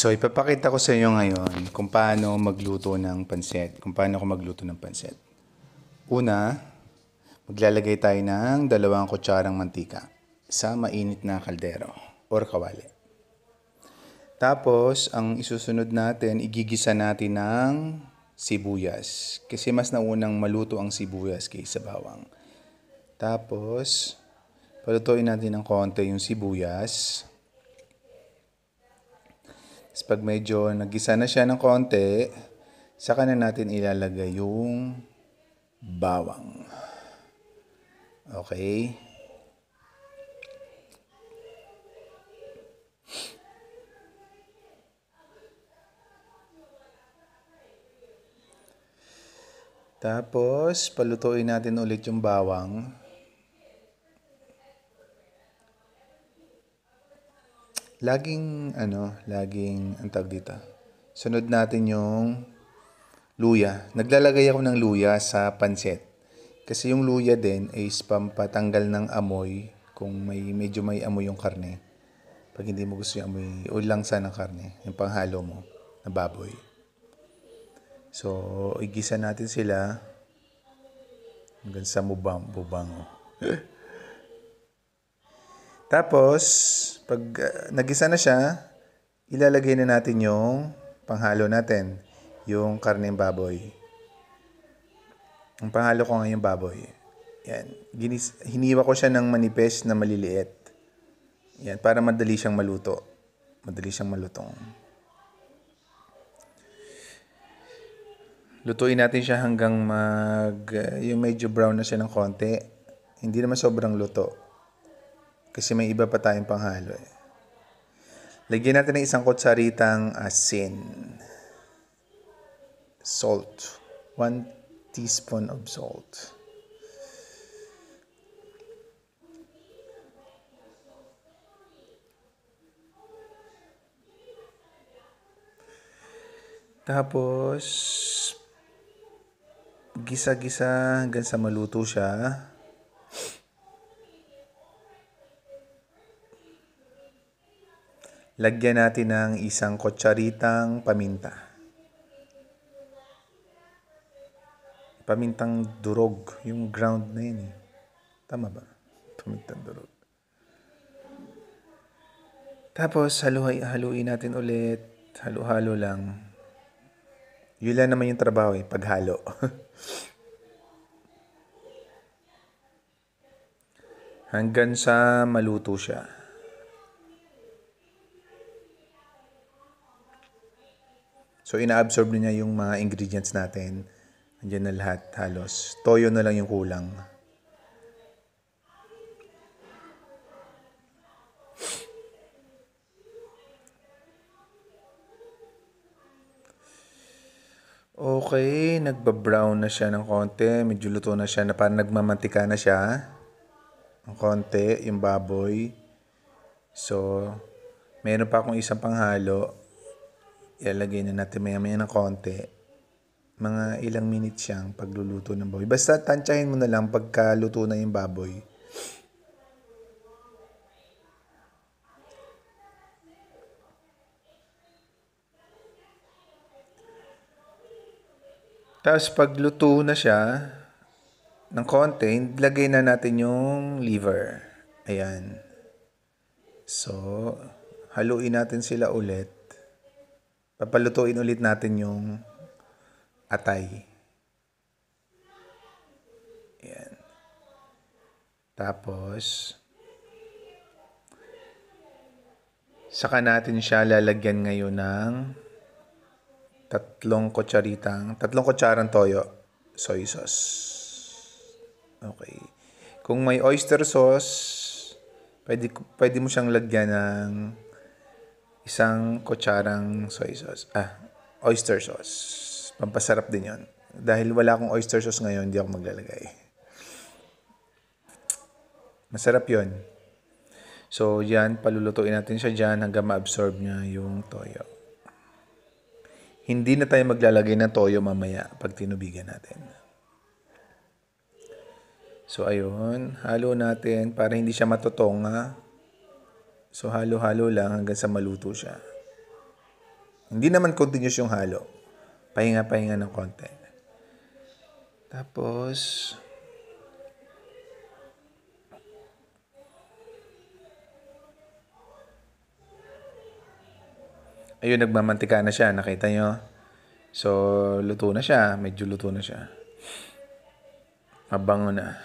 So ipapakita ko sa inyo ngayon kung paano magluto ng pansit, kung paano ako magluto ng pansit. Una, maglalagay tayo ng dalawang kutsarang mantika sa mainit na kaldero or kawali. Tapos, ang isusunod natin, igigisa natin ng sibuyas. Kasi mas naunang maluto ang sibuyas kaysa bawang. Tapos, palutuin natin ng konti yung sibuyas. Tapos pag medyo nagisa na siya ng konti, saka na natin ilalagay yung bawang. Okay. Tapos, palutuin natin ulit yung bawang. laging, ano, laging, ang tawag dito, sunod natin yung luya. Naglalagay ako ng luya sa pancet. Kasi yung luya din is pampatanggal ng amoy kung may medyo may amoy yung karne. Pag hindi mo gusto yung amoy, o lang sana karne, yung panghalo mo na baboy. So, igisa natin sila hanggang sa mubang, bubango. Tapos, pag uh, nagisa na siya, ilalagay na natin yung panghalo natin, yung karneng baboy. Ang panghalo ko ngayon baboy. Yan. Ginis, hiniwa ko siya ng manipes na maliliit. Yan, para madali siyang maluto. Madali siyang malutong. Lutuin natin siya hanggang mag, uh, yung medyo brown na siya ng konti. Hindi naman sobrang luto kasi may iba pa tayong panghalo eh. Lagyan natin ng isang kutsaritang asin. Ah, salt. 1 teaspoon of salt. Tapos, gisa-gisa hanggang sa maluto siya. lagyan natin ng isang kutsaritang paminta. Pamintang durog, yung ground na yun eh. Tama ba? Pamintang durog. Tapos haluhay, haluin natin ulit. Halo-halo lang. Yun lang naman yung trabaho eh, paghalo. Hanggang sa maluto siya. So, inaabsorb niya yung mga ingredients natin. Andiyan na lahat halos. Toyo na lang yung kulang. Okay, nagbabrown na siya ng konti. Medyo luto na siya na parang nagmamantika na siya. Ang konti, yung baboy. So, meron pa akong isang panghalo ilalagay na natin maya maya ng konti. Mga ilang minutes siyang pagluluto ng baboy. Basta tansyahin mo na lang pagkaluto na yung baboy. Tapos pagluto na siya ng konti, lagay na natin yung liver. Ayan. So, haluin natin sila ulit. Papalutuin ulit natin yung atay. Ayan. Tapos, saka natin siya lalagyan ngayon ng tatlong kutsaritang, tatlong kutsarang toyo, soy sauce. Okay. Kung may oyster sauce, pwede, pwede mo siyang lagyan ng isang kutsarang soy sauce. Ah, oyster sauce. Pampasarap din yon. Dahil wala akong oyster sauce ngayon, hindi ako maglalagay. Masarap yon. So, yan, palulutuin natin siya dyan hanggang ma-absorb niya yung toyo. Hindi na tayo maglalagay ng toyo mamaya pag tinubigan natin. So, ayun. Halo natin para hindi siya matotonga. So halo-halo lang hanggang sa maluto siya. Hindi naman continuous yung halo. Pahinga-pahinga ng konti. Tapos, ayun, nagmamantika na siya. Nakita nyo? So, luto na siya. Medyo luto na siya. Mabango na.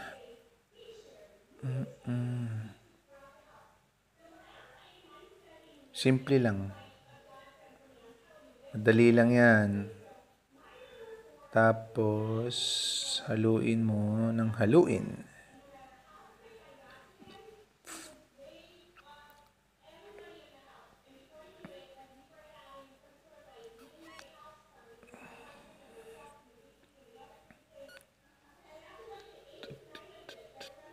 Mm-mm. Simple lang. Madali lang yan. Tapos, haluin mo ng haluin.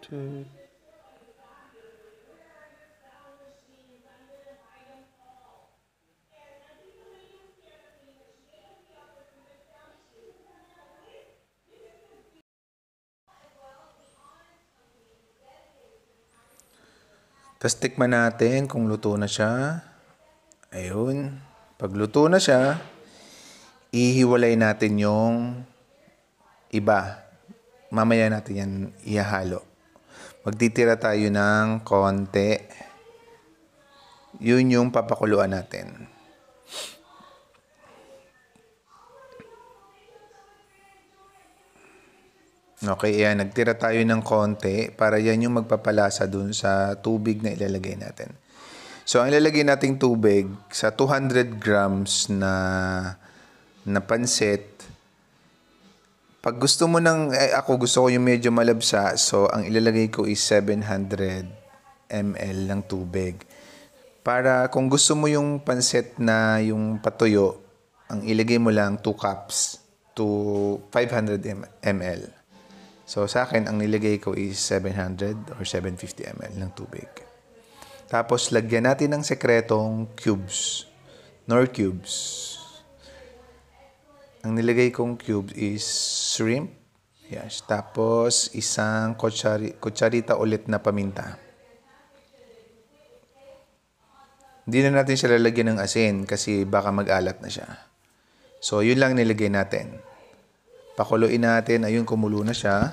Two. Tapos tikman natin kung luto na siya. Ayun. Pag luto na siya, ihiwalay natin yung iba. Mamaya natin yan ihahalo. Magtitira tayo ng konti. Yun yung papakuluan natin. Okay, ayan, nagtira tayo ng konti para yan yung magpapalasa dun sa tubig na ilalagay natin. So, ang ilalagay nating tubig sa 200 grams na, na pansit, pag gusto mo ng, eh, ako gusto ko yung medyo malabsa, so ang ilalagay ko is 700 ml ng tubig. Para kung gusto mo yung pansit na yung patuyo, ang ilagay mo lang 2 cups to 500 ml. So sa akin, ang nilagay ko is 700 or 750 ml ng tubig. Tapos lagyan natin ng sekretong cubes, nor cubes. Ang nilagay kong cube is shrimp. Yes. Tapos isang kutsari, kutsarita ulit na paminta. Hindi na natin siya lalagyan ng asin kasi baka mag-alat na siya. So yun lang nilagay natin. Pakuluin natin. Ayun, kumulo na siya.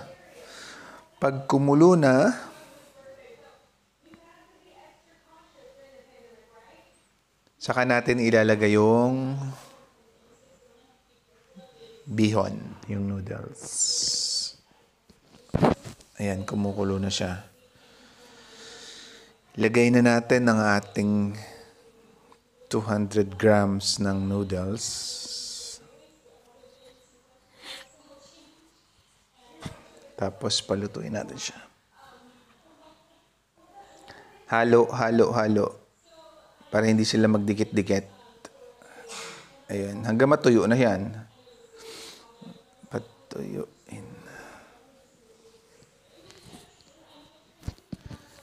Pag kumulo na, saka natin ilalagay yung bihon, yung noodles. Ayan, kumukulo na siya. Lagay na natin ang ating 200 grams ng noodles. Tapos palutuin natin siya. Halo, halo, halo. Para hindi sila magdikit-dikit. Ayan. Hanggang matuyo na yan. Patuyuin.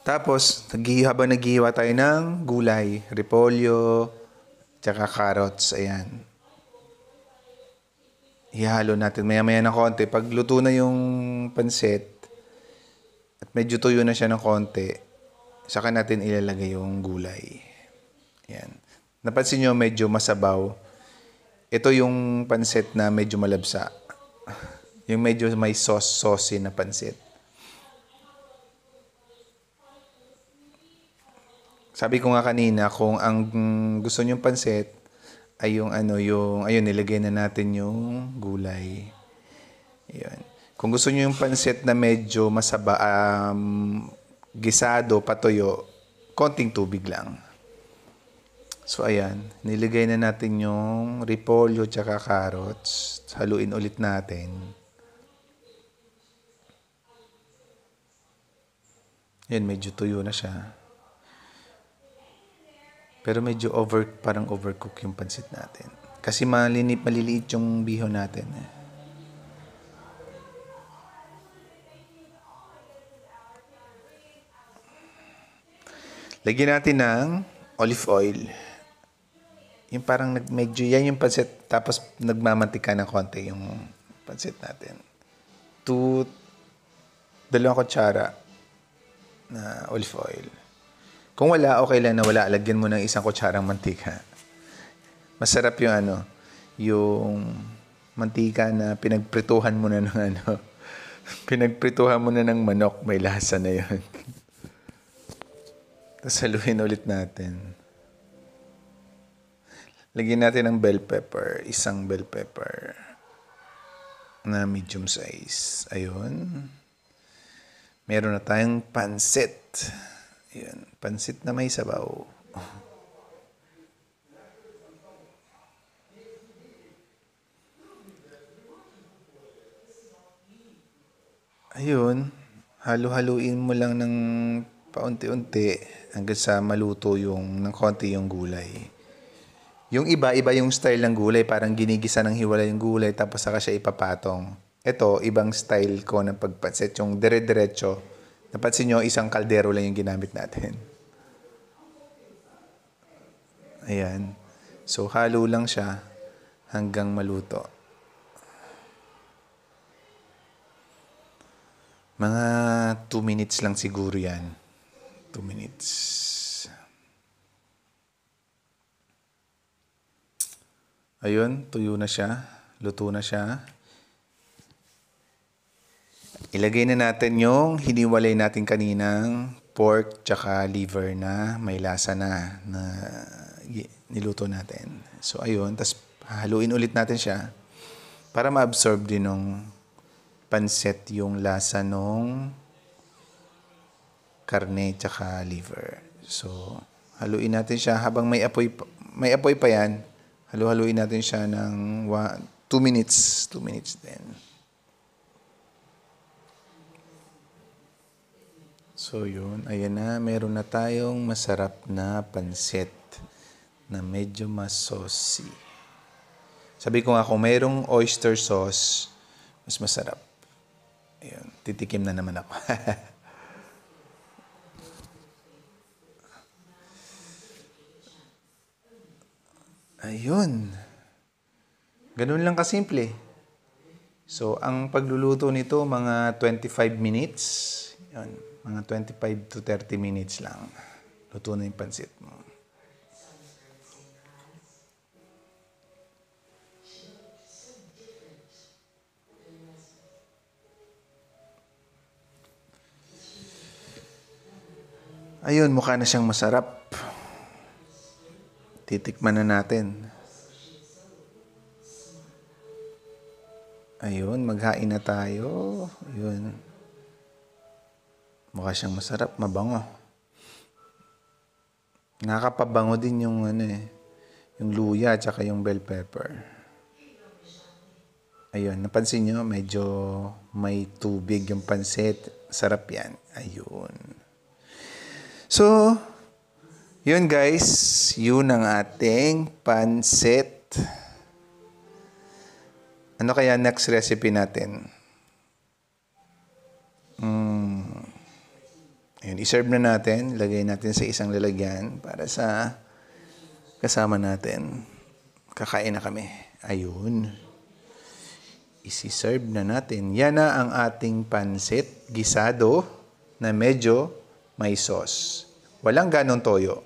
Tapos, habang naghihiwa tayo ng gulay, repolyo, tsaka carrots. Ayan ihalo natin maya-maya na konti. Pag luto na yung pansit, at medyo tuyo na siya ng konti, saka natin ilalagay yung gulay. Yan. Napansin nyo medyo masabaw. Ito yung pansit na medyo malabsa. yung medyo may sauce-saucy na pansit. Sabi ko nga kanina, kung ang gusto nyong pansit, ay yung ano yung ayun nilagay na natin yung gulay. Ayun. Kung gusto niyo yung pansit na medyo masaba um, gisado patuyo, konting tubig lang. So ayan, nilagay na natin yung repolyo tsaka carrots. Haluin ulit natin. Yan, medyo tuyo na siya. Pero medyo over, parang overcook yung pansit natin. Kasi malinip, maliliit yung bihon natin. Eh. Lagyan natin ng olive oil. Yung parang nag, medyo yan yung pansit. Tapos nagmamantika ng konti yung pansit natin. Two, dalawang kutsara na olive oil. Kung wala, okay lang na wala. Lagyan mo ng isang kutsarang mantika. Masarap yung ano, yung mantika na pinagprituhan mo na ng ano, pinagprituhan mo na ng manok, may lasa na yun. Tapos haluin ulit natin. Lagyan natin ng bell pepper, isang bell pepper na medium size. Ayun. Meron na tayong pansit. Pansit. Yan. pansit na may sabaw. Ayun, halu haluin mo lang ng paunti-unti hanggang sa maluto yung ng konti yung gulay. Yung iba, iba yung style ng gulay. Parang ginigisa ng hiwalay yung gulay tapos saka siya ipapatong. Ito, ibang style ko ng pagpansit. Yung dire-diretso Napansin nyo, isang kaldero lang yung ginamit natin. Ayan. So, halo lang siya hanggang maluto. Mga 2 minutes lang siguro yan. 2 minutes. Ayun, tuyo na siya. Luto na siya. Ilagay na natin yung hiniwalay natin kaninang pork tsaka liver na may lasa na na niluto natin. So ayun, tapos haluin ulit natin siya para ma-absorb din ng panset yung lasa nung karne tsaka liver. So haluin natin siya habang may apoy pa, may apoy pa yan. Halu-haluin natin siya ng 2 minutes, 2 minutes din. So yun, ayan na, meron na tayong masarap na pansit na medyo mas saucy. Sabi ko nga kung merong oyster sauce, mas masarap. Ayun, titikim na naman ako. Ayun. Ganun lang kasimple. So, ang pagluluto nito, mga 25 minutes. Ayun. Mga 25 to 30 minutes lang. Luto na yung pansit mo. Ayun, mukha na siyang masarap. Titikman na natin. Ayun, maghain na tayo. Ayun. Mukha siyang masarap, mabango. Nakakapabango din yung ano eh, yung luya at saka yung bell pepper. Ayun, napansin nyo, medyo may tubig yung pansit. Sarap yan. Ayun. So, yun guys, yun ang ating pansit. Ano kaya next recipe natin? I-serve na natin, ilagay natin sa isang lalagyan para sa kasama natin. Kakain na kami. Ayun. Isi-serve na natin. Yan na ang ating pansit gisado na medyo may sauce. Walang ganong toyo.